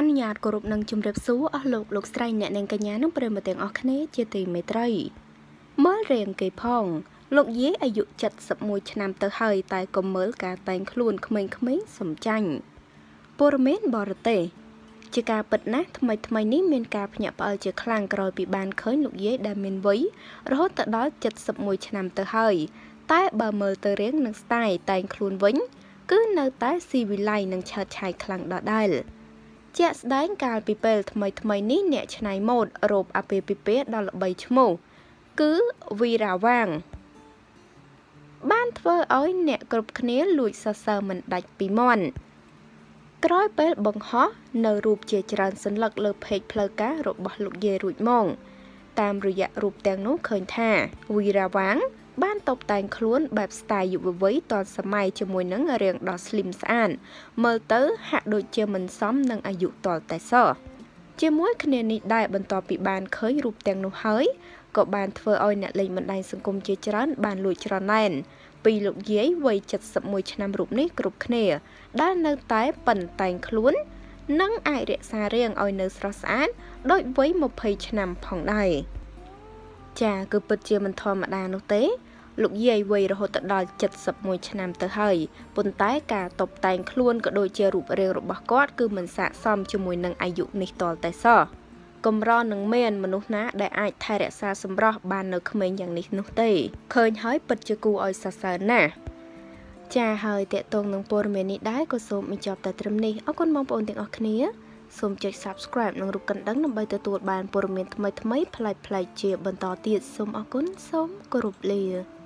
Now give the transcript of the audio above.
អនុញ្ញាតគោរពនិងជម្រាបសួរអស់លោកលោកស្រីអ្នកនាងកញ្ញានិងប្រិយមិត្តទាំងអស់គ្នាជាទីមេត្រីមើលរៀងគេផងលោកយាយអាយុ71ឆ្នាំទៅហើយតែកុំមើលការតែងខ្លួនក្មេងៗសំចាញ់ព័រមេនបរទេសជាការពិតណាស់ថ្មីថ្មីនេះមានការភ្ញាក់ផ្អើលជាខ្លាំងក្រោយពីបានឃើញលោកយាយដែលមានវ័យរហូតទៅដល់71ឆ្នាំទៅហើយ តែបើមើលទៅរាងនិងស្ទាយតែងខ្លួនវិញ គឺនៅតែស៊ីវិល័យនិងឆើតឆាយខ្លាំងដដែល។ជាក់ស្ដែងកាលពីពេលថ្មីថ្មីនេះអ្នកឆ្នៃម៉ូដរ៉ូបអាពាហ៍ពិពាហ៍ដល់ល្បីឈ្មោះគឺវីរ៉ាវ៉ាង បានធ្វើឲ្យអ្នកគ្រប់គ្នាលួចសរសើរមិនដាច់ពីមន់ក្រោយពេលបង្ហោះនៅរូបជាច្រើនសន្លឹកលើเพจផ្លូវការរបស់លោកយេរួចម៉ងតាមរយៈរូបទាំងនោះឃើញថាវីរ៉ាវ៉ាងបានតុបតែងខ្លួនបែបស្ទាយយុវវ័យទាន់សម័យជាមួយនឹងរាងដ៏ស្លីមស្អាតមើលទៅហាក់ដូចជាមិនសមនឹងអាយុទាល់តែសោះជាមួយគ្នានេះដែរបន្ទាប់ពីបានឃើញរូបទាំងនោះហើយក៏បានធ្វើឲ្យអ្នកលេងបណ្ដាញសង្គមជាច្រើនបានលួចច្រណែន ពីលោកយាយវ័យ71ឆ្នាំរូបនេះគ្រប់គ្នាដែលនៅតែប៉ុនតែងខ្លួន និងអាចរក្សារាងឲ្យនៅស្រស់ស្អាតដូចវ័យ20ឆ្នាំផងដែរចាគឺពិតជាមិនធម្មតានោះទេលោកយាយវ័យរហូតដល់71ឆ្នាំទៅហើយប៉ុន្តែការតបតែងខ្លួនក៏ដូចជារូបរាងរបស់គាត់គឺមិនស័ក្តិសមជាមួយនឹងអាយុនេះតលតែសោះកម្រនឹងមានមនុស្សណា ដែលអាចថែរក្សាសម្រស់ បាននៅក្មេងយ៉ាងនេះនោះទេឃើញហើយពិតជាគួរឲ្យសរសើរណាស់ចាហើយតកតងនឹងព័ត៌មាននេះដែរក៏សូមបញ្ចប់តែត្រឹមនេះអរគុណបងប្អូនទាំងអស់គ្នាសូមចុច Subscribe និងរូបកណ្ដឹងដើម្បីទទួលបានព័ត៌មានថ្មីៗប្លែកៗជាបន្តទៀតសូមអរគុណសូមគោរពលា